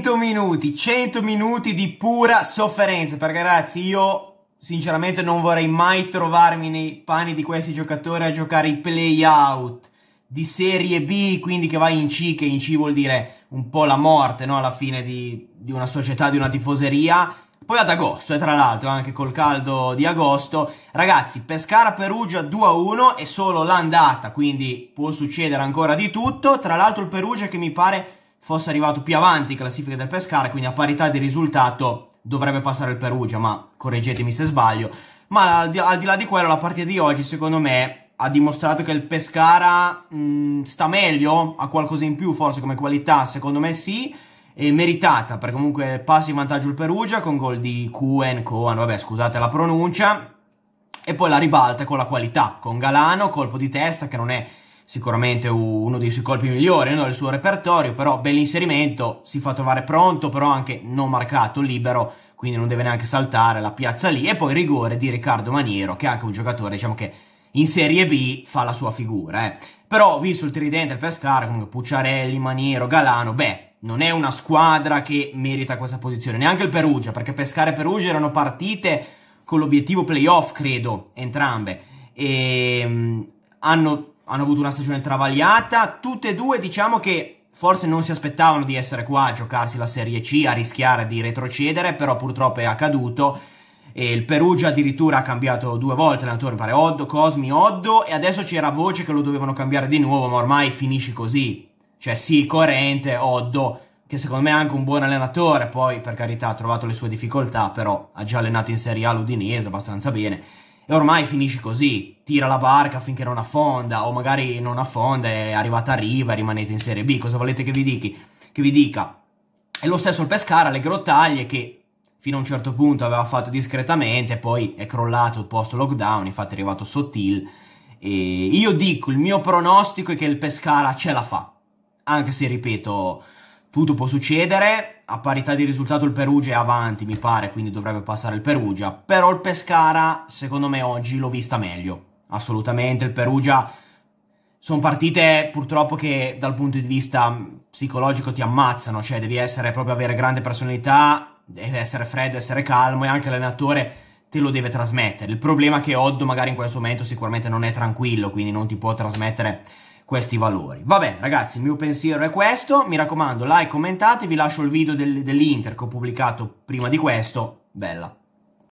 100 minuti, 100 minuti di pura sofferenza, perché ragazzi io sinceramente non vorrei mai trovarmi nei panni di questi giocatori a giocare i play-out di Serie B, quindi che vai in C, che in C vuol dire un po' la morte, no? Alla fine di, di una società, di una tifoseria. Poi ad agosto, e eh, tra l'altro anche col caldo di agosto. Ragazzi, Pescara-Perugia 2-1 è solo l'andata, quindi può succedere ancora di tutto. Tra l'altro il Perugia che mi pare fosse arrivato più avanti in classifica del Pescara, quindi a parità di risultato dovrebbe passare il Perugia, ma correggetemi se sbaglio. Ma al di, al di là di quello, la partita di oggi, secondo me, ha dimostrato che il Pescara mh, mm, sta meglio, ha qualcosa in più forse come qualità, secondo me sì, e meritata, perché comunque passa in vantaggio il Perugia con gol di Kuen, Coan, vabbè scusate la pronuncia, e poi la ribalta con la qualità, con Galano, colpo di testa che non è sicuramente uno dei suoi colpi migliori no, del suo repertorio, però bell'inserimento, si fa trovare pronto, però anche non marcato, libero, quindi non deve neanche saltare la piazza lì, e poi rigore di Riccardo Maniero, che è anche un giocatore, diciamo che in Serie B fa la sua figura, eh. Però, visto il tridente per Pescara, comunque Pucciarelli, Maniero, Galano, beh, non è una squadra che merita questa posizione, neanche il Perugia, perché Pescara e Perugia erano partite con l'obiettivo playoff, credo, entrambe, e ehm, hanno hanno avuto una stagione travagliata, tutte e due diciamo che forse non si aspettavano di essere qua a giocarsi la Serie C, a rischiare di retrocedere, però purtroppo è accaduto. E il Perugia addirittura ha cambiato due volte l'allenatore, pare Oddo, Cosmi, Oddo, e adesso c'era voce che lo dovevano cambiare di nuovo, ma ormai finisce così. Cioè sì, coerente, Oddo, che secondo me è anche un buon allenatore, poi per carità ha trovato le sue difficoltà, però ha già allenato in Serie A l'Udinese abbastanza bene e ormai finisci così, tira la barca finché non affonda o magari non affonda è arrivata a riva e rimanete in Serie B, cosa volete che vi, dichi, che vi dica? E lo stesso il Pescara, le grottaglie che fino a un certo punto aveva fatto discretamente, poi è crollato post lockdown, infatti è arrivato Sottil e io dico, il mio pronostico è che il Pescara ce la fa, anche se ripeto, tutto può succedere, a parità di risultato il Perugia è avanti, mi pare, quindi dovrebbe passare il Perugia. Però il Pescara, secondo me, oggi l'ho vista meglio. Assolutamente, il Perugia... Sono partite purtroppo che dal punto di vista psicologico ti ammazzano, cioè devi essere proprio avere grande personalità, devi essere freddo, essere calmo e anche l'allenatore te lo deve trasmettere. Il problema è che Oddo magari in questo momento sicuramente non è tranquillo, quindi non ti può trasmettere questi valori. Vabbè ragazzi, il mio pensiero è questo, mi raccomando like, commentate, vi lascio il video del, dell'Inter che ho pubblicato prima di questo, bella.